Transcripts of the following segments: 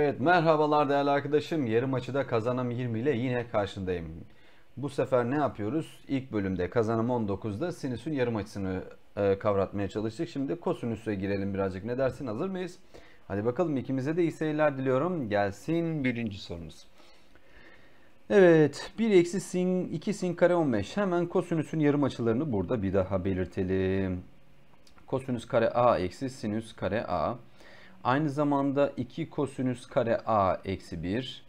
Evet merhabalar değerli arkadaşım. Yarım açıda kazanım 20 ile yine karşındayım. Bu sefer ne yapıyoruz? İlk bölümde kazanım 19'da sinüsün yarım açısını e, kavratmaya çalıştık. Şimdi kosinüse girelim birazcık. Ne dersin hazır mıyız? Hadi bakalım ikimize de iyi seyirler diliyorum. Gelsin birinci sorumuz. Evet 1 eksi sin 2 sin kare 15 hemen kosinüsün yarım açılarını burada bir daha belirtelim. Kosinüs kare a eksi sinüs kare a. Aynı zamanda 2 kosinüs kare a eksi 1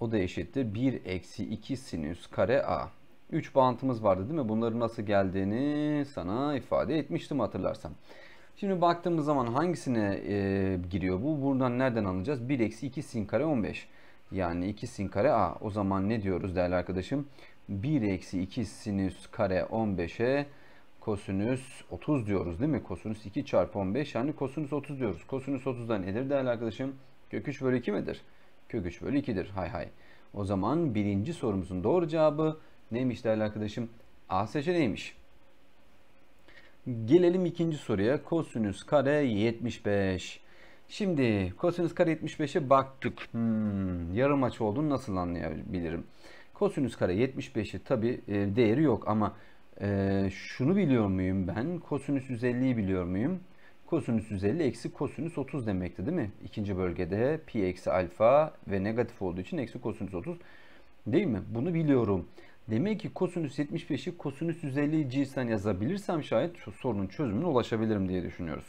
o da eşittir 1 eksi 2 sinüs kare a. 3 bağıntımız vardı değil mi? Bunların nasıl geldiğini sana ifade etmiştim hatırlarsam. Şimdi baktığımız zaman hangisine e, giriyor bu? Buradan nereden alacağız? 1 eksi 2 sin kare 15. Yani 2 sin kare a. O zaman ne diyoruz değerli arkadaşım? 1 eksi 2 sinüs kare 15'e kosinüs 30 diyoruz değil mi? Kosinüs 2 çarpı 15 yani kosinüs 30 diyoruz. Kosinüs 30'dan nedir değerli arkadaşım? Kök 3 bölü 2 midir? Kök 3 bölü 2'dir. Hay hay. O zaman birinci sorumuzun doğru cevabı neymiş değerli arkadaşım? A seçeneğiymiş. Gelelim ikinci soruya. Kosinüs kare 75. Şimdi kosinüs kare 75'e baktık. Hmm, yarım açı olduğunu nasıl anlayabilirim? Kosinüs kare 75'i tabi e, değeri yok ama ee, şunu biliyor muyum ben? Kosinüs 150'yi biliyor muyum? Kosinüs 150 eksi kosinüs 30 demekti değil mi? İkinci bölgede pi eksi alfa ve negatif olduğu için eksi kosinüs 30 değil mi? Bunu biliyorum. Demek ki kosinüs 75'i kosinüs 150'yi cinsten yazabilirsem şayet sorunun çözümüne ulaşabilirim diye düşünüyoruz.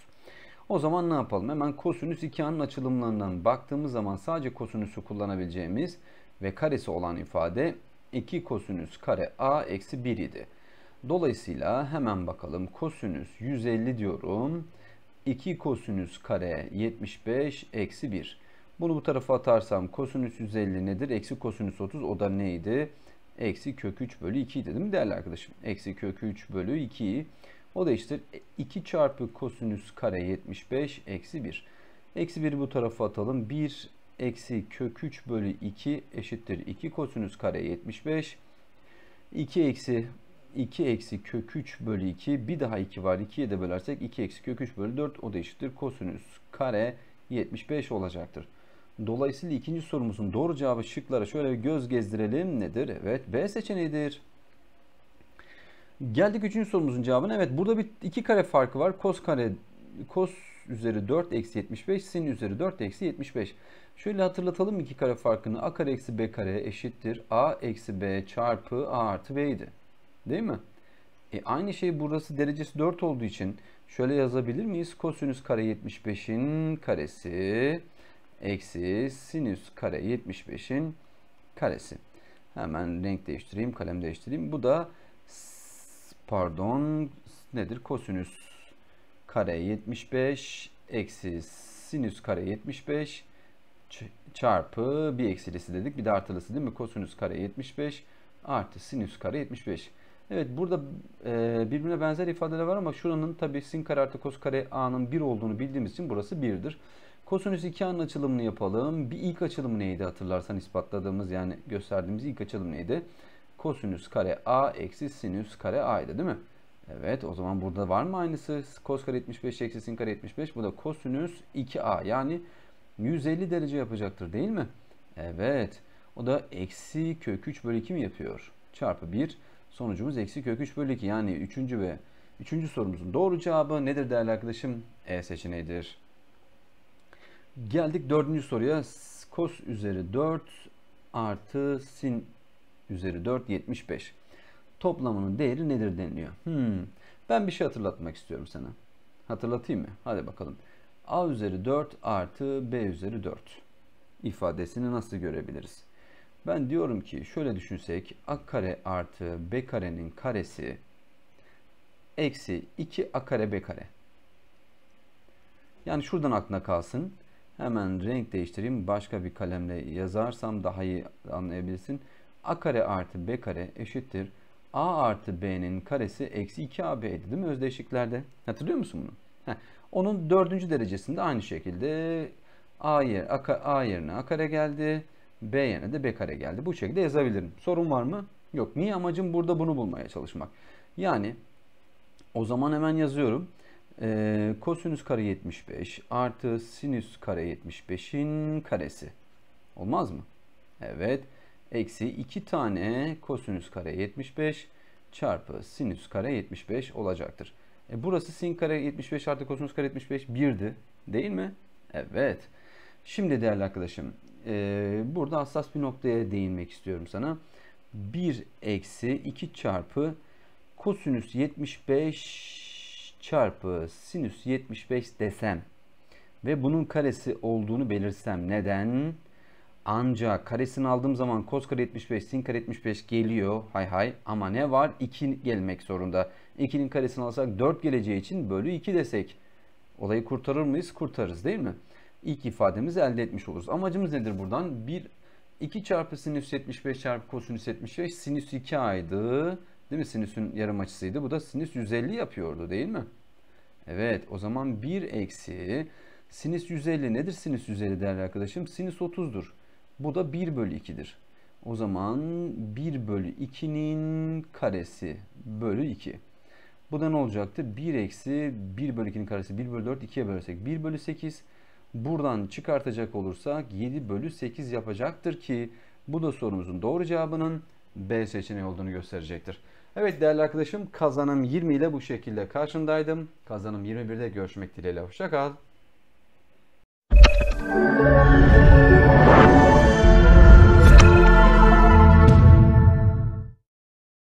O zaman ne yapalım? Hemen kosinüs 2a'nın açılımlarından baktığımız zaman sadece kosinüsü kullanabileceğimiz ve karesi olan ifade 2 kosinüs kare a eksi 1 idi. Dolayısıyla hemen bakalım kosinüs 150 diyorum. 2 kosinüs kare 75 eksi 1. Bunu bu tarafa atarsam kosinüs 150 nedir? Eksi kosinüs 30 o da neydi? Eksi kök 3 bölü 2 dedim değerli arkadaşım. Eksi kök 3 bölü 2. O da işte 2 çarpı kosinüs kare 75 eksi 1. Eksi 1'i bu tarafa atalım. 1 eksi kök 3 bölü 2 eşittir 2 kosinüs kare 75. 2 eksi 2 eksi kök 3 bölü 2 bir daha 2 var 2'ye de bölersek 2 eksi kök 3 bölü 4 o da eşittir kosinüs kare 75 olacaktır. Dolayısıyla ikinci sorumuzun doğru cevabı şıklara şöyle bir göz gezdirelim nedir? Evet B seçeneğidir. Geldik üçüncü sorumuzun cevabına. Evet burada bir iki kare farkı var. Kos kare kos üzeri 4 eksi 75 sin üzeri 4 eksi 75. Şöyle hatırlatalım iki kare farkını. A kare eksi B kare eşittir. A eksi B çarpı A artı B'ydi. Değil mi? E aynı şey burası derecesi 4 olduğu için şöyle yazabilir miyiz? Kosinüs kare 75'in karesi eksi sinüs kare 75'in karesi. Hemen renk değiştireyim, kalem değiştireyim. Bu da pardon nedir? Kosinüs kare 75 eksi sinüs kare 75 çarpı bir eksilisi dedik. Bir de artılısı değil mi? Kosinüs kare 75 artı sinüs kare 75. Evet burada e, birbirine benzer ifadeler var ama şuranın tabi sin kare artı kos kare a'nın 1 olduğunu bildiğimiz için burası 1'dir. Kosinüs 2 a'nın açılımını yapalım. Bir ilk açılım neydi hatırlarsan ispatladığımız yani gösterdiğimiz ilk açılım neydi? Kosinüs kare a eksi sinüs kare a'ydı değil mi? Evet o zaman burada var mı aynısı? Kos kare 75 eksi sin kare 75. Bu da kosinüs 2a yani 150 derece yapacaktır değil mi? Evet. O da eksi kök 3 bölü 2 mi yapıyor? Çarpı 1. Sonucumuz eksi kök 3 bölü 2. Yani 3. ve 3. sorumuzun doğru cevabı nedir değerli arkadaşım? E seçeneğidir. Geldik 4. soruya. Kos üzeri 4 artı sin üzeri 4 75. Toplamının değeri nedir deniliyor. Hmm. Ben bir şey hatırlatmak istiyorum sana. Hatırlatayım mı? Hadi bakalım. A üzeri 4 artı B üzeri 4 ifadesini nasıl görebiliriz? Ben diyorum ki şöyle düşünsek a kare artı b karenin karesi eksi 2 a kare b kare. Yani şuradan aklına kalsın. Hemen renk değiştireyim. Başka bir kalemle yazarsam daha iyi anlayabilirsin. a kare artı b kare eşittir. a artı b'nin karesi eksi 2ab'ydi değil mi özdeşliklerde? Hatırlıyor musun bunu? Heh. Onun dördüncü derecesinde aynı şekilde a, yer, a, a yerine a kare geldi. B yerine de B kare geldi. Bu şekilde yazabilirim. Sorun var mı? Yok. Niye amacım burada bunu bulmaya çalışmak? Yani o zaman hemen yazıyorum. Ee, kosinüs kare 75 artı sinüs kare 75'in karesi. Olmaz mı? Evet. Eksi 2 tane kosinüs kare 75 çarpı sinüs kare 75 olacaktır. E burası sin kare 75 artı kosinüs kare 75 1'di değil mi? Evet. Şimdi değerli arkadaşım e, burada hassas bir noktaya değinmek istiyorum sana. 1 eksi 2 çarpı kosinüs 75 çarpı sinüs 75 desem ve bunun karesi olduğunu belirsem neden? Ancak karesini aldığım zaman kos kare 75 sin kare 75 geliyor hay hay ama ne var 2 gelmek zorunda. 2'nin karesini alsak 4 geleceği için bölü 2 desek olayı kurtarır mıyız? Kurtarız değil mi? ilk ifademizi elde etmiş oluruz. Amacımız nedir buradan? 1 2 çarpı sinüs 75 çarpı kosinüs 75 sinüs 2 aydı. Değil mi? Sinüsün yarım açısıydı. Bu da sinüs 150 yapıyordu değil mi? Evet o zaman 1 eksi sinüs 150 nedir sinüs 150 değerli arkadaşım? Sinüs 30'dur. Bu da 1 bölü 2'dir. O zaman 1 bölü 2'nin karesi bölü 2. Bu da ne olacaktı? 1 eksi 1 bölü 2'nin karesi 1 bölü 4 2'ye bölsek 1 bölü 8 buradan çıkartacak olursak 7 bölü 8 yapacaktır ki bu da sorumuzun doğru cevabının B seçeneği olduğunu gösterecektir. Evet değerli arkadaşım kazanım 20 ile bu şekilde karşındaydım. Kazanım 21'de görüşmek dileğiyle. Hoşçakal.